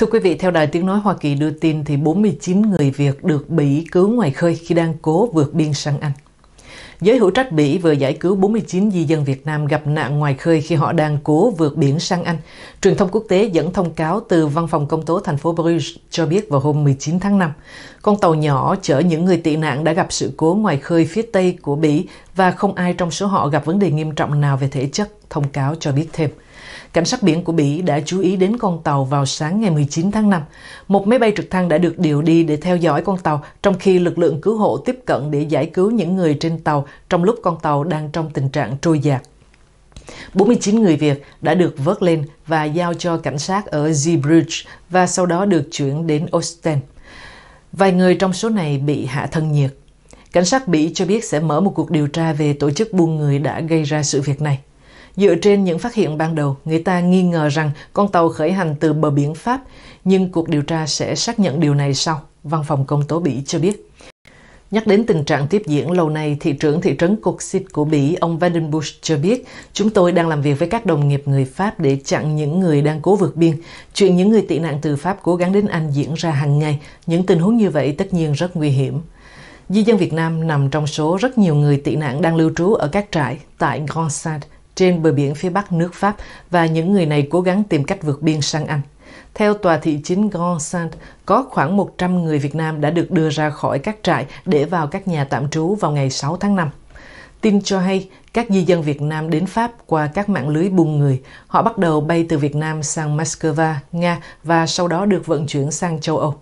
Thưa quý vị, theo Đài Tiếng Nói Hoa Kỳ đưa tin thì 49 người Việt được Bỉ cứu ngoài khơi khi đang cố vượt biên sang Anh. Giới hữu trách Bỉ vừa giải cứu 49 di dân Việt Nam gặp nạn ngoài khơi khi họ đang cố vượt biển sang Anh. Truyền thông quốc tế dẫn thông cáo từ văn phòng công tố thành phố Bruges cho biết vào hôm 19 tháng 5, con tàu nhỏ chở những người tị nạn đã gặp sự cố ngoài khơi phía tây của Bỉ và không ai trong số họ gặp vấn đề nghiêm trọng nào về thể chất, thông cáo cho biết thêm. Cảnh sát biển của Bỉ đã chú ý đến con tàu vào sáng ngày 19 tháng 5. Một máy bay trực thăng đã được điều đi để theo dõi con tàu, trong khi lực lượng cứu hộ tiếp cận để giải cứu những người trên tàu trong lúc con tàu đang trong tình trạng trôi dạt. 49 người Việt đã được vớt lên và giao cho cảnh sát ở Zeebrugge và sau đó được chuyển đến Ostend. Vài người trong số này bị hạ thân nhiệt. Cảnh sát Bỉ cho biết sẽ mở một cuộc điều tra về tổ chức buôn người đã gây ra sự việc này. Dựa trên những phát hiện ban đầu, người ta nghi ngờ rằng con tàu khởi hành từ bờ biển Pháp, nhưng cuộc điều tra sẽ xác nhận điều này sau, Văn phòng Công tố Bỉ cho biết. Nhắc đến tình trạng tiếp diễn lâu nay, thị trưởng thị trấn Coxit của Bỉ, ông Vandenbusch cho biết, chúng tôi đang làm việc với các đồng nghiệp người Pháp để chặn những người đang cố vượt biên. Chuyện những người tị nạn từ Pháp cố gắng đến Anh diễn ra hàng ngày. Những tình huống như vậy tất nhiên rất nguy hiểm. Di dân Việt Nam nằm trong số rất nhiều người tị nạn đang lưu trú ở các trại tại Grand Sade, trên bờ biển phía bắc nước Pháp và những người này cố gắng tìm cách vượt biên sang Anh. Theo tòa thị chính Grand Saint, có khoảng 100 người Việt Nam đã được đưa ra khỏi các trại để vào các nhà tạm trú vào ngày 6 tháng 5. Tin cho hay, các di dân Việt Nam đến Pháp qua các mạng lưới buôn người. Họ bắt đầu bay từ Việt Nam sang Moscow, Nga và sau đó được vận chuyển sang châu Âu.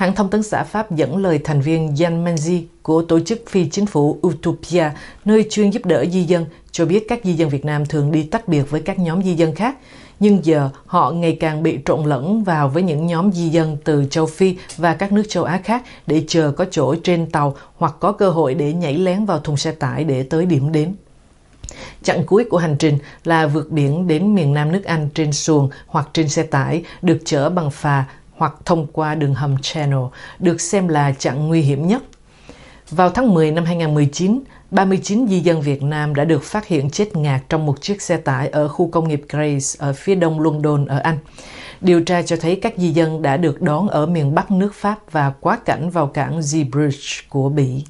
Hãng thông tấn xã Pháp dẫn lời thành viên Jan Menzi của tổ chức phi chính phủ Utopia, nơi chuyên giúp đỡ di dân, cho biết các di dân Việt Nam thường đi tách biệt với các nhóm di dân khác. Nhưng giờ họ ngày càng bị trộn lẫn vào với những nhóm di dân từ châu Phi và các nước châu Á khác để chờ có chỗ trên tàu hoặc có cơ hội để nhảy lén vào thùng xe tải để tới điểm đến. Chặng cuối của hành trình là vượt biển đến miền nam nước Anh trên xuồng hoặc trên xe tải được chở bằng phà hoặc thông qua đường hầm Channel được xem là chặng nguy hiểm nhất. Vào tháng 10 năm 2019, 39 di dân Việt Nam đã được phát hiện chết ngạt trong một chiếc xe tải ở khu công nghiệp Grace ở phía đông London ở Anh. Điều tra cho thấy các di dân đã được đón ở miền Bắc nước Pháp và quá cảnh vào cảng Zeebrugge của Bỉ.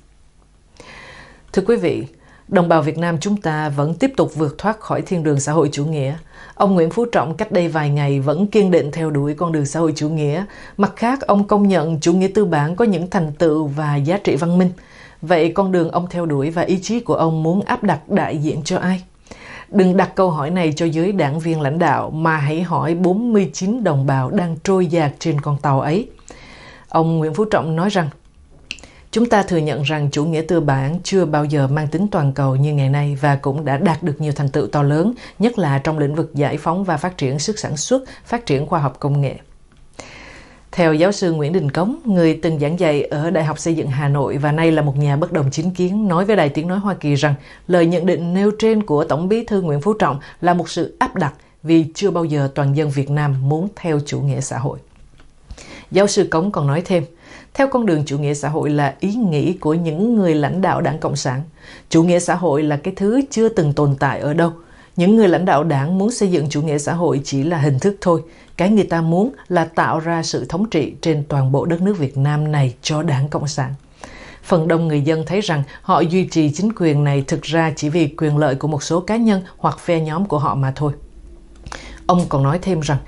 Thưa quý vị, đồng bào Việt Nam chúng ta vẫn tiếp tục vượt thoát khỏi thiên đường xã hội chủ nghĩa. Ông Nguyễn Phú Trọng cách đây vài ngày vẫn kiên định theo đuổi con đường xã hội chủ nghĩa. Mặt khác, ông công nhận chủ nghĩa tư bản có những thành tựu và giá trị văn minh. Vậy con đường ông theo đuổi và ý chí của ông muốn áp đặt đại diện cho ai? Đừng đặt câu hỏi này cho giới đảng viên lãnh đạo mà hãy hỏi 49 đồng bào đang trôi dạt trên con tàu ấy. Ông Nguyễn Phú Trọng nói rằng Chúng ta thừa nhận rằng chủ nghĩa tư bản chưa bao giờ mang tính toàn cầu như ngày nay và cũng đã đạt được nhiều thành tựu to lớn, nhất là trong lĩnh vực giải phóng và phát triển sức sản xuất, phát triển khoa học công nghệ. Theo giáo sư Nguyễn Đình Cống, người từng giảng dạy ở Đại học Xây dựng Hà Nội và nay là một nhà bất đồng chính kiến, nói với Đài Tiếng Nói Hoa Kỳ rằng lời nhận định nêu trên của Tổng bí thư Nguyễn Phú Trọng là một sự áp đặt vì chưa bao giờ toàn dân Việt Nam muốn theo chủ nghĩa xã hội. Giáo sư Cống còn nói thêm – theo con đường chủ nghĩa xã hội là ý nghĩ của những người lãnh đạo đảng Cộng sản. Chủ nghĩa xã hội là cái thứ chưa từng tồn tại ở đâu. Những người lãnh đạo đảng muốn xây dựng chủ nghĩa xã hội chỉ là hình thức thôi. Cái người ta muốn là tạo ra sự thống trị trên toàn bộ đất nước Việt Nam này cho đảng Cộng sản phần đông người dân thấy rằng họ duy trì chính quyền này thực ra chỉ vì quyền lợi của một số cá nhân hoặc phe nhóm của họ mà thôi. Ông còn nói thêm rằng,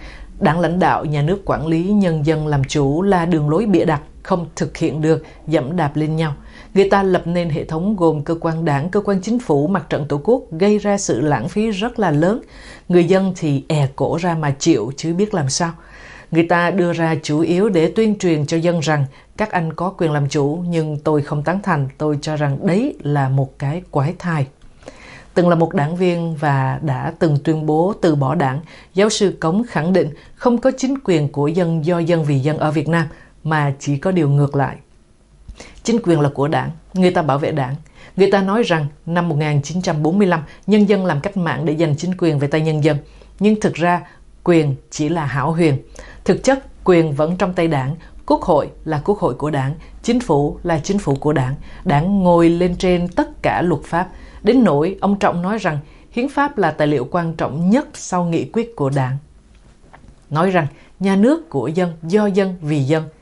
đảng lãnh đạo, nhà nước quản lý, nhân dân làm chủ là đường lối bịa đặt không thực hiện được, dẫm đạp lên nhau. Người ta lập nên hệ thống gồm cơ quan đảng, cơ quan chính phủ, mặt trận tổ quốc gây ra sự lãng phí rất là lớn. Người dân thì è e cổ ra mà chịu chứ biết làm sao. Người ta đưa ra chủ yếu để tuyên truyền cho dân rằng các anh có quyền làm chủ nhưng tôi không tán thành, tôi cho rằng đấy là một cái quái thai. Từng là một đảng viên và đã từng tuyên bố từ bỏ đảng, giáo sư Cống khẳng định không có chính quyền của dân do dân vì dân ở Việt Nam, mà chỉ có điều ngược lại. Chính quyền là của đảng, người ta bảo vệ đảng. Người ta nói rằng năm 1945, nhân dân làm cách mạng để giành chính quyền về tay nhân dân. Nhưng thực ra, quyền chỉ là hảo huyền. Thực chất, quyền vẫn trong tay đảng, Quốc hội là quốc hội của đảng, chính phủ là chính phủ của đảng. Đảng ngồi lên trên tất cả luật pháp. Đến nỗi, ông Trọng nói rằng hiến pháp là tài liệu quan trọng nhất sau nghị quyết của đảng. Nói rằng nhà nước của dân, do dân, vì dân –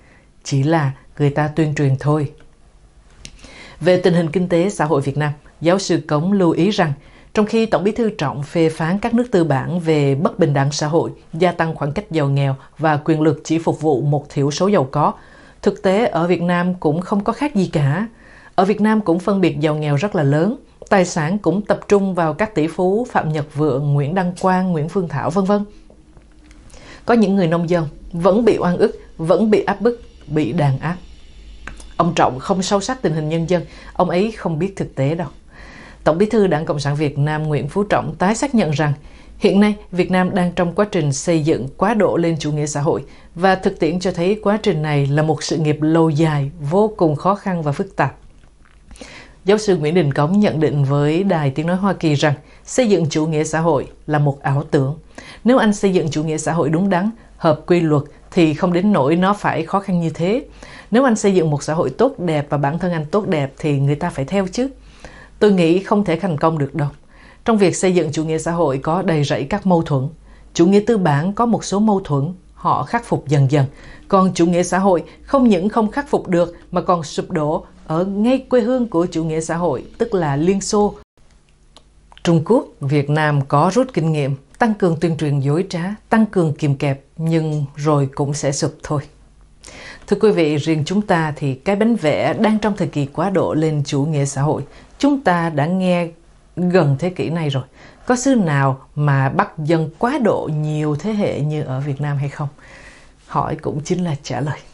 chỉ là người ta tuyên truyền thôi. Về tình hình kinh tế xã hội Việt Nam, giáo sư Cống lưu ý rằng trong khi Tổng bí thư Trọng phê phán các nước tư bản về bất bình đẳng xã hội, gia tăng khoảng cách giàu nghèo và quyền lực chỉ phục vụ một thiểu số giàu có, thực tế ở Việt Nam cũng không có khác gì cả. Ở Việt Nam cũng phân biệt giàu nghèo rất là lớn, tài sản cũng tập trung vào các tỷ phú Phạm Nhật Vượng, Nguyễn Đăng Quang, Nguyễn Phương Thảo vân vân. Có những người nông dân vẫn bị oan ức, vẫn bị áp bức bị đàn áp. Ông Trọng không sâu sắc tình hình nhân dân, ông ấy không biết thực tế đâu. Tổng bí thư Đảng Cộng sản Việt Nam Nguyễn Phú Trọng tái xác nhận rằng hiện nay Việt Nam đang trong quá trình xây dựng quá độ lên chủ nghĩa xã hội và thực tiễn cho thấy quá trình này là một sự nghiệp lâu dài, vô cùng khó khăn và phức tạp. Giáo sư Nguyễn Đình Cống nhận định với Đài Tiếng Nói Hoa Kỳ rằng xây dựng chủ nghĩa xã hội là một ảo tưởng. Nếu anh xây dựng chủ nghĩa xã hội đúng đắn, hợp quy luật thì không đến nỗi nó phải khó khăn như thế nếu anh xây dựng một xã hội tốt đẹp và bản thân anh tốt đẹp thì người ta phải theo chứ tôi nghĩ không thể thành công được đâu trong việc xây dựng chủ nghĩa xã hội có đầy rẫy các mâu thuẫn chủ nghĩa tư bản có một số mâu thuẫn họ khắc phục dần dần còn chủ nghĩa xã hội không những không khắc phục được mà còn sụp đổ ở ngay quê hương của chủ nghĩa xã hội tức là liên xô trung quốc việt nam có rút kinh nghiệm tăng cường tuyên truyền dối trá, tăng cường kiềm kẹp nhưng rồi cũng sẽ sụp thôi. Thưa quý vị, riêng chúng ta thì cái bánh vẽ đang trong thời kỳ quá độ lên chủ nghĩa xã hội. Chúng ta đã nghe gần thế kỷ này rồi. Có xứ nào mà bắt dân quá độ nhiều thế hệ như ở Việt Nam hay không? Hỏi cũng chính là trả lời.